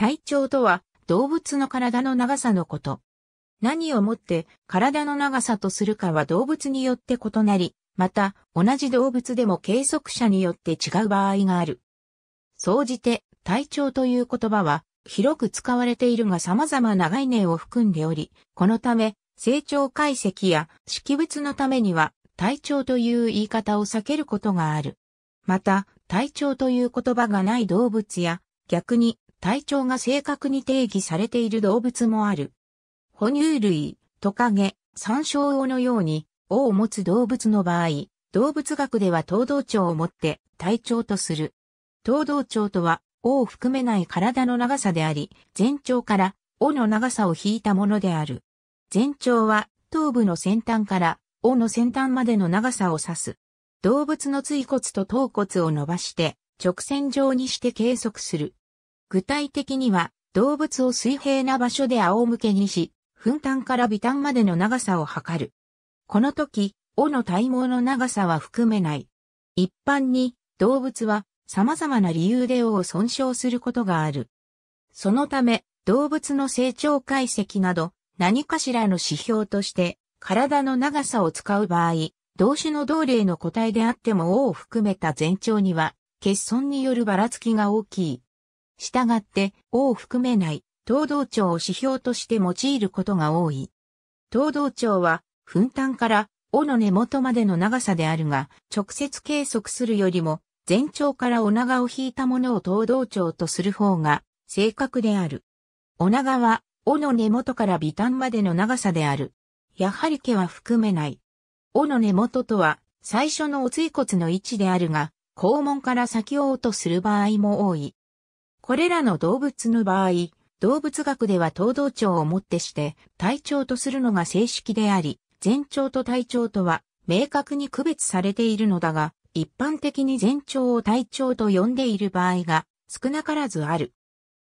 体長とは動物の体の長さのこと。何をもって体の長さとするかは動物によって異なり、また同じ動物でも計測者によって違う場合がある。総じて体長という言葉は広く使われているが様々な概念を含んでおり、このため成長解析や識別のためには体調という言い方を避けることがある。また、体調という言葉がない動物や、逆に体調が正確に定義されている動物もある。哺乳類、トカゲ、山椒王のように、王を持つ動物の場合、動物学では頭道長をもって体調とする。頭道長とは、王を含めない体の長さであり、全長から尾の長さを引いたものである。全長は頭部の先端から尾の先端までの長さを指す。動物の椎骨と頭骨を伸ばして直線上にして計測する。具体的には、動物を水平な場所で仰向けにし、分炭から微炭までの長さを測る。この時、尾の体毛の長さは含めない。一般に、動物は様々な理由で尾を損傷することがある。そのため、動物の成長解析など、何かしらの指標として、体の長さを使う場合、同種の同例の個体であっても尾を含めた前兆には、欠損によるばらつきが大きい。従ってを含めない東道庁を指標として用いることが多い。東道庁は、噴担から尾の根元までの長さであるが、直接計測するよりも、全長からお長を引いたものを東道庁とする方が正確である。お長は、尾の根元から微端までの長さである。やはり毛は含めない。尾の根元とは、最初のお椎骨の位置であるが、肛門から先を落とする場合も多い。これらの動物の場合、動物学では頭道長をもってして、体長とするのが正式であり、前長と体長とは明確に区別されているのだが、一般的に前長を体長と呼んでいる場合が少なからずある。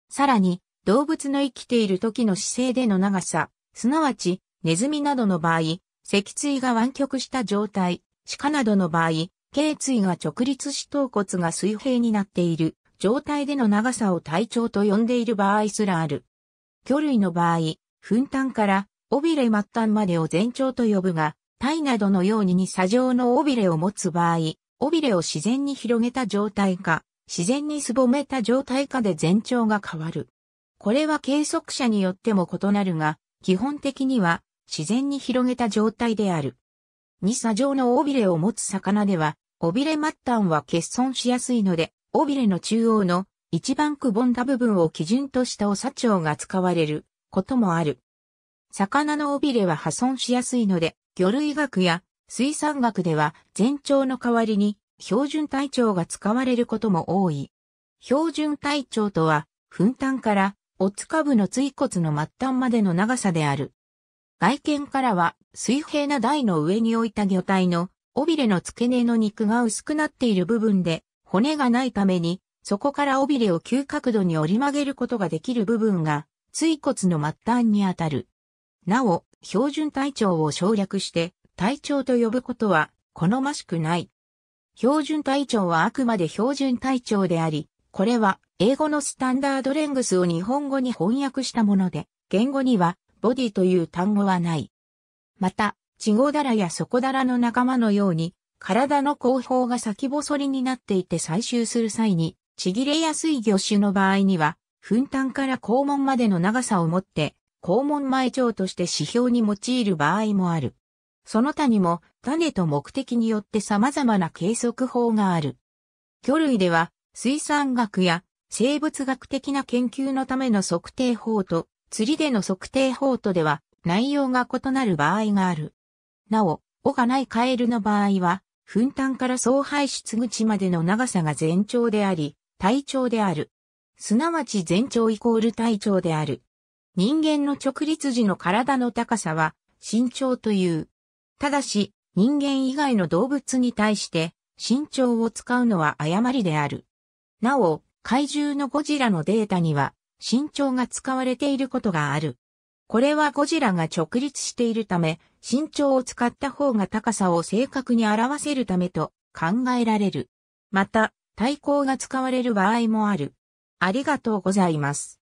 さらに、動物の生きている時の姿勢での長さ、すなわち、ネズミなどの場合、脊椎が湾曲した状態、鹿などの場合、頸椎が直立し頭骨が水平になっている状態での長さを体長と呼んでいる場合すらある。魚類の場合、粉端から尾びれ末端までを全長と呼ぶが、体などのようにに砂状の尾びれを持つ場合、尾びれを自然に広げた状態か、自然にすぼめた状態かで全長が変わる。これは計測者によっても異なるが、基本的には自然に広げた状態である。二砂状の尾びれを持つ魚では、尾びれ末端は欠損しやすいので、尾びれの中央の一番くぼんだ部分を基準としたお長が使われることもある。魚の尾びれは破損しやすいので、魚類学や水産学では全長の代わりに標準体長が使われることも多い。標準体長とは、粉端からおつかぶの椎骨の末端までの長さである。外見からは水平な台の上に置いた魚体の尾びれの付け根の肉が薄くなっている部分で骨がないために、そこから尾びれを急角度に折り曲げることができる部分が、椎骨の末端にあたる。なお、標準体長を省略して、体長と呼ぶことは、好ましくない。標準体長はあくまで標準体長であり、これは英語のスタンダードレングスを日本語に翻訳したもので、言語にはボディという単語はない。また、チゴダラやソコダラの仲間のように、体の後方が先細りになっていて採集する際に、ちぎれやすい魚種の場合には、粉炭から肛門までの長さをもって、肛門前腸として指標に用いる場合もある。その他にも、種と目的によって様々な計測法がある。魚類では、水産学や生物学的な研究のための測定法と、釣りでの測定法とでは内容が異なる場合がある。なお、尾がないカエルの場合は、分担から総排出口までの長さが全長であり、体長である。すなわち全長イコール体長である。人間の直立時の体の高さは身長という。ただし、人間以外の動物に対して身長を使うのは誤りである。なお、怪獣のゴジラのデータには身長が使われていることがある。これはゴジラが直立しているため、身長を使った方が高さを正確に表せるためと考えられる。また、対抗が使われる場合もある。ありがとうございます。